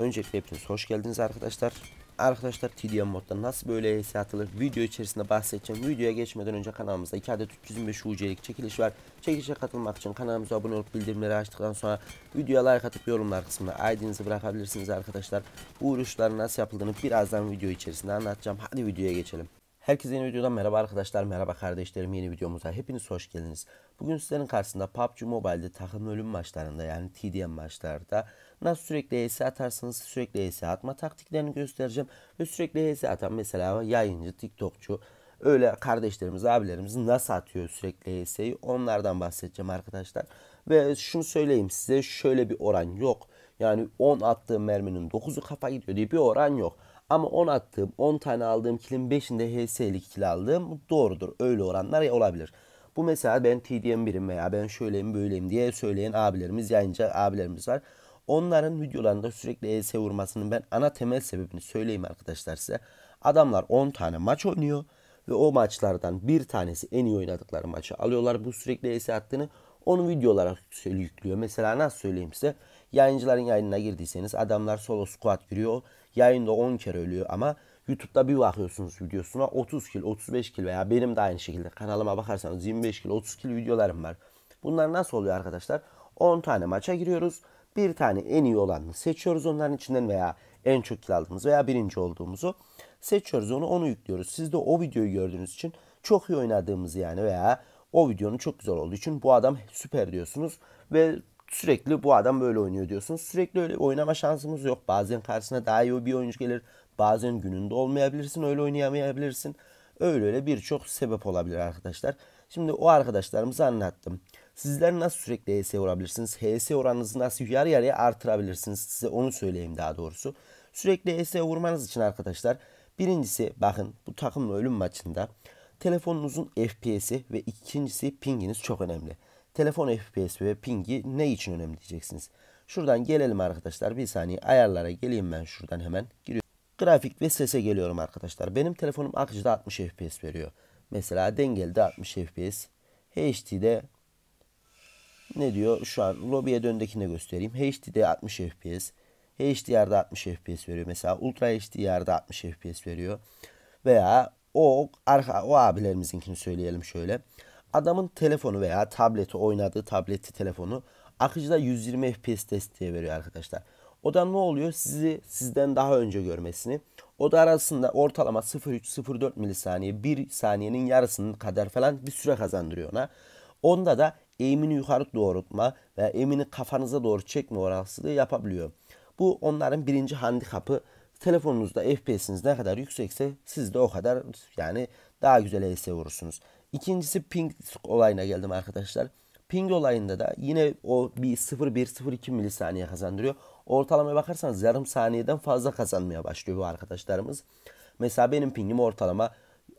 Öncelikle hepiniz hoş geldiniz arkadaşlar. Arkadaşlar TDM modda nasıl böyle ES atılır video içerisinde bahsedeceğim. Videoya geçmeden önce kanalımızda 2 adet 325 UC'lik çekiliş var. Çekilişe katılmak için kanalımıza abone olup bildirimleri açtıktan sonra videoya like atıp yorumlar kısmına ID'nizi bırakabilirsiniz arkadaşlar. Bu vuruşların nasıl yapıldığını birazdan video içerisinde anlatacağım. Hadi videoya geçelim. Herkese yeni videodan merhaba arkadaşlar, merhaba kardeşlerim. Yeni videomuza hepiniz hoş geldiniz. Bugün sizlerin karşısında PUBG Mobile'de takım ölüm maçlarında yani TDM maçlarda nasıl sürekli HS atarsanız sürekli HS atma taktiklerini göstereceğim. Ve sürekli HS atan mesela yayıncı, TikTokçu öyle kardeşlerimiz, abilerimiz nasıl atıyor sürekli HS'yi onlardan bahsedeceğim arkadaşlar. Ve şunu söyleyeyim size şöyle bir oran yok. Yani 10 attığı merminin 9'u kafa gidiyor diye bir oran yok. Ama 10 attığım, 10 tane aldığım kilin 5'inde HS'lik kil aldığım doğrudur. Öyle oranlar olabilir. Bu mesela ben TDM birim veya ben şöyleyim böyleyim diye söyleyen abilerimiz, yayıncı abilerimiz var. Onların videolarında sürekli HS vurmasının ben ana temel sebebini söyleyeyim arkadaşlar size. Adamlar 10 tane maç oynuyor ve o maçlardan bir tanesi en iyi oynadıkları maçı alıyorlar. Bu sürekli HS attığını onu videolara yüklüyor. Mesela nasıl söyleyeyim size. Yayıncıların yayınına girdiyseniz adamlar solo squat giriyor. Yayında 10 kere ölüyor ama YouTube'da bir bakıyorsunuz videosuna 30 kilo 35 kilo veya benim de aynı şekilde kanalıma bakarsanız 25 kilo 30 kilo videolarım var. Bunlar nasıl oluyor arkadaşlar? 10 tane maça giriyoruz. Bir tane en iyi olanını seçiyoruz onların içinden veya en çok kil aldığımız veya birinci olduğumuzu seçiyoruz onu onu yüklüyoruz. Siz de o videoyu gördüğünüz için çok iyi oynadığımız yani veya o videonun çok güzel olduğu için bu adam süper diyorsunuz ve Sürekli bu adam böyle oynuyor diyorsunuz. Sürekli öyle oynama şansımız yok. Bazen karşısına daha iyi bir oyuncu gelir. Bazen gününde olmayabilirsin. Öyle oynayamayabilirsin. Öyle öyle birçok sebep olabilir arkadaşlar. Şimdi o arkadaşlarımızı anlattım. Sizler nasıl sürekli HS vurabilirsiniz? HS oranınızı nasıl yarı yarıya artırabilirsiniz? Size onu söyleyeyim daha doğrusu. Sürekli HS vurmanız için arkadaşlar. Birincisi bakın bu takımla ölüm maçında telefonunuzun FPS'i ve ikincisi pinginiz çok önemli telefon FPS ve pingi ne için önemli diyeceksiniz. Şuradan gelelim arkadaşlar. Bir saniye ayarlara geleyim ben şuradan hemen. Giriyorum. Grafik ve sese geliyorum arkadaşlar. Benim telefonum akıcıda 60 FPS veriyor. Mesela dengelde 60 FPS. HD'de ne diyor? Şu an lobiye döndekine göstereyim. HD'de 60 FPS. HDR'da 60 FPS veriyor. Mesela Ultra HDR'da 60 FPS veriyor. Veya o arka o abilerimizinkini söyleyelim şöyle. Adamın telefonu veya tableti oynadığı tableti telefonu akıcıda 120 FPS desteği veriyor arkadaşlar. O da ne oluyor? Sizi sizden daha önce görmesini. O da arasında ortalama 0.3-0.4 milisaniye 1 saniyenin yarısının kadar falan bir süre kazandırıyor ona. Onda da eğimini yukarı doğrultma veya eğimini kafanıza doğru çekme oransızlığı yapabiliyor. Bu onların birinci handikapı. Telefonunuzda FPS'iniz ne kadar yüksekse siz de o kadar yani daha güzel ES vurursunuz. İkincisi ping olayına geldim arkadaşlar. Ping olayında da yine o bir 0-1-0-2 milisaniye kazandırıyor. Ortalamaya bakarsanız yarım saniyeden fazla kazanmaya başlıyor bu arkadaşlarımız. Mesela benim pingim ortalama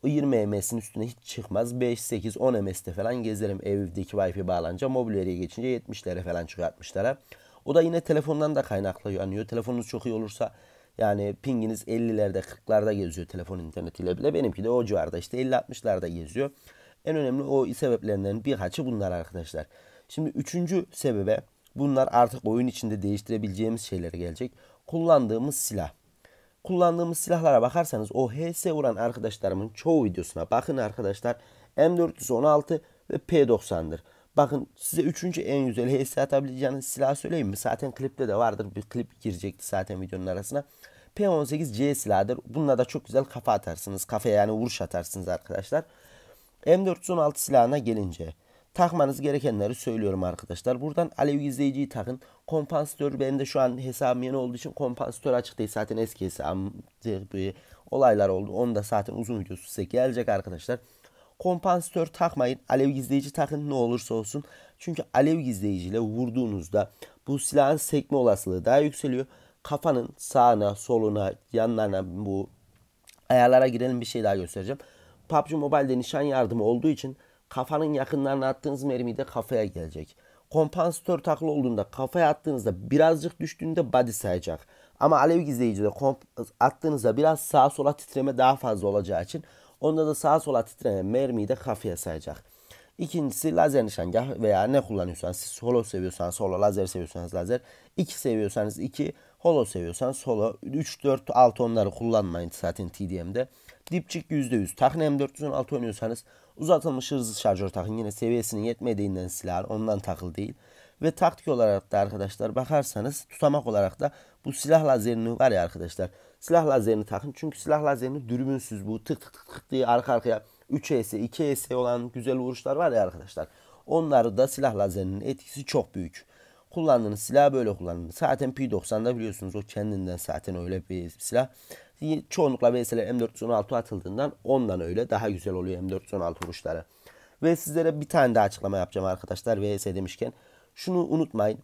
20 ms'in üstüne hiç çıkmaz. 5-8-10 ms'te falan gezerim. Evdeki wifi bağlanınca mobilyaya geçince 70'lere falan çıkartmışlar. O da yine telefondan da kaynaklanıyor. Telefonunuz çok iyi olursa yani pinginiz 50'lerde 40'larda geziyor telefon internetiyle bile. Benimki de o civarda işte 50-60'larda geziyor. En önemli o sebeplerinden birkaçı bunlar arkadaşlar. Şimdi üçüncü sebebe bunlar artık oyun içinde değiştirebileceğimiz şeylere gelecek. Kullandığımız silah. Kullandığımız silahlara bakarsanız o HS vuran arkadaşlarımın çoğu videosuna bakın arkadaşlar. M416 ve P90'dır. Bakın size üçüncü en güzel HS atabileceğiniz silah söyleyeyim mi? Zaten klipte de vardır. Bir klip girecekti zaten videonun arasına. P18C silahıdır. Bununla da çok güzel kafa atarsınız. Kafaya yani vuruş atarsınız arkadaşlar. M416 silahına gelince takmanız gerekenleri söylüyorum arkadaşlar. Buradan alev izleyiciyi takın. Kompansatör benim de şu an hesabım yeni olduğu için kompansatör açık değil. Zaten eski hesabım olaylar oldu. Onu da zaten uzun videosu size gelecek arkadaşlar. Kompansatör takmayın. Alev gizleyici takın ne olursa olsun. Çünkü alev gizleyiciyle vurduğunuzda bu silahın sekme olasılığı daha yükseliyor. Kafanın sağına, soluna, yanlarına bu ayarlara girelim bir şey daha göstereceğim. PUBG Mobile'de nişan yardımı olduğu için kafanın yakınlarına attığınız mermi de kafaya gelecek. Kompansatör takılı olduğunda kafaya attığınızda birazcık düştüğünde body sayacak. Ama alev gizleyicide attığınızda biraz sağa sola titreme daha fazla olacağı için onda da sağa sola titreme mermiyi de kafaya sayacak. İkincisi lazer nişangah veya ne kullanıyorsanız siz holo seviyorsanız holo, lazer seviyorsanız lazer, 2 seviyorsanız 2, holo seviyorsanız holo, 3, 4, 6 onları kullanmayın zaten TDM'de. Dipçik %100. Takın M400'ün altı oynuyorsanız uzatılmış hızlı şarjör takın. Yine seviyesinin yetmediğinden silah ondan takıl değil. Ve taktik olarak da arkadaşlar bakarsanız tutamak olarak da bu silah lazerini var ya arkadaşlar. Silah lazerini takın. Çünkü silah lazerini dürbünsüz bu tık tık tık tık diye arka arkaya 3 ES 2 ES olan güzel vuruşlar var ya arkadaşlar. Onları da silah lazerinin etkisi çok büyük. Kullandığınız silah böyle kullanın. Zaten P90'da biliyorsunuz o kendinden zaten öyle bir silah çoğunlukla VSL M416 atıldığından ondan öyle daha güzel oluyor M416 vuruşları. Ve sizlere bir tane daha açıklama yapacağım arkadaşlar VS demişken. Şunu unutmayın.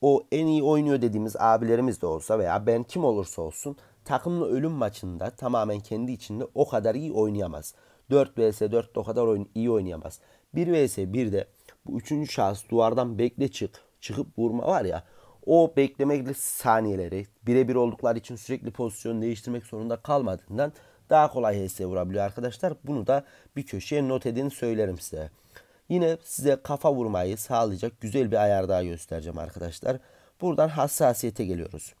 O en iyi oynuyor dediğimiz abilerimiz de olsa veya ben kim olursa olsun takımlı ölüm maçında tamamen kendi içinde o kadar iyi oynayamaz. 4 vs 4 o kadar oyun, iyi oynayamaz. 1 vs 1 de bu üçüncü şahıs duvardan bekle çık çıkıp vurma var ya o beklemeli saniyeleri birebir oldukları için sürekli pozisyon değiştirmek zorunda kalmadığından daha kolay HS vurabiliyor arkadaşlar. Bunu da bir köşeye not edin söylerim size. Yine size kafa vurmayı sağlayacak güzel bir ayar daha göstereceğim arkadaşlar. Buradan hassasiyete geliyoruz.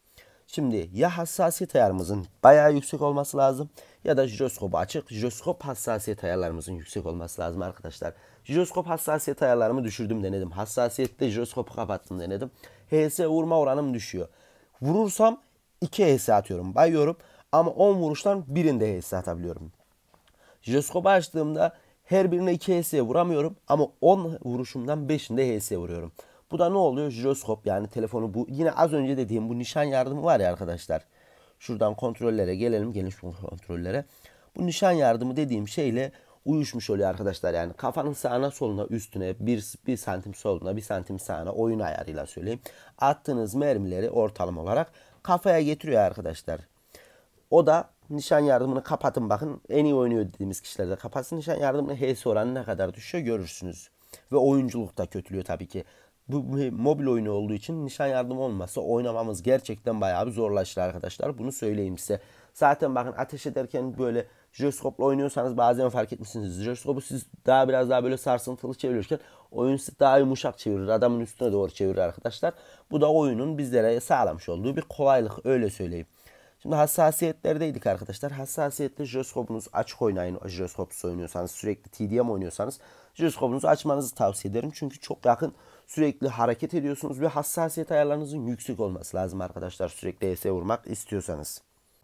Şimdi ya hassasiyet ayarımızın bayağı yüksek olması lazım ya da jiroskopu açık. Jiroskop hassasiyet ayarlarımızın yüksek olması lazım arkadaşlar. Jiroskop hassasiyet ayarlarımı düşürdüm denedim. Hassasiyette jiroskopu kapattım denedim. HS vurma oranım düşüyor. Vurursam 2 HS atıyorum. Bayıyorum ama 10 vuruştan birinde HS atabiliyorum. Jiroskopu açtığımda her birine 2 HS vuramıyorum ama 10 vuruşumdan 5'inde HS vuruyorum. Bu da ne oluyor? Jiroskop yani telefonu bu. Yine az önce dediğim bu nişan yardımı var ya arkadaşlar. Şuradan kontrollere gelelim. Gelin kontrollere. Bu nişan yardımı dediğim şeyle uyuşmuş oluyor arkadaşlar. Yani kafanın sağına soluna üstüne bir, bir santim soluna bir santim sağına oyun ayarıyla söyleyeyim. Attığınız mermileri ortalama olarak kafaya getiriyor arkadaşlar. O da nişan yardımını kapatın bakın. En iyi oynuyor dediğimiz kişiler de kapatsın. Nişan yardımını HS oranı ne kadar düşüyor görürsünüz. Ve oyunculukta kötülüyor tabii ki. Bu mobil oyunu olduğu için nişan yardımı olmasa oynamamız gerçekten bayağı bir zorlaşır arkadaşlar. Bunu söyleyeyim size. Zaten bakın ateş ederken böyle Jiroskopla oynuyorsanız bazen fark etmişsiniz. Jiroskopu siz daha biraz daha böyle sarsıntılı çevirirken oyun sizi daha yumuşak çevirir. Adamın üstüne doğru çevirir arkadaşlar. Bu da oyunun bizlere sağlamış olduğu bir kolaylık öyle söyleyeyim. Şimdi hassasiyetlerdeydik arkadaşlar. Hassasiyette jiroskopunuz açık oynayın. Jiroskopsuz oynuyorsanız sürekli TDM oynuyorsanız jiroskopunuzu açmanızı tavsiye ederim. Çünkü çok yakın sürekli hareket ediyorsunuz ve hassasiyet ayarlarınızın yüksek olması lazım arkadaşlar. Sürekli ES vurmak istiyorsanız.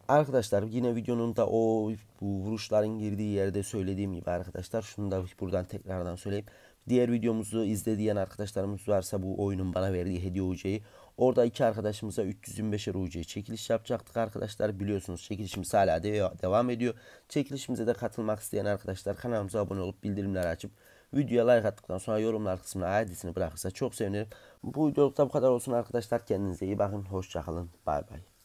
Arkadaşlar yine videonun da o bu vuruşların girdiği yerde söylediğim gibi arkadaşlar şunu da buradan tekrardan söyleyip diğer videomuzu izle arkadaşlarımız varsa bu oyunun bana verdiği hediye UC'yi orada iki arkadaşımıza 325'er UC çekiliş yapacaktık arkadaşlar biliyorsunuz çekilişimiz hala de devam ediyor. Çekilişimize de katılmak isteyen arkadaşlar kanalımıza abone olup bildirimleri açıp videoya like attıktan sonra yorumlar kısmına adresini bırakırsa çok sevinirim. Bu videoda bu kadar olsun arkadaşlar kendinize iyi bakın hoşçakalın bay bay.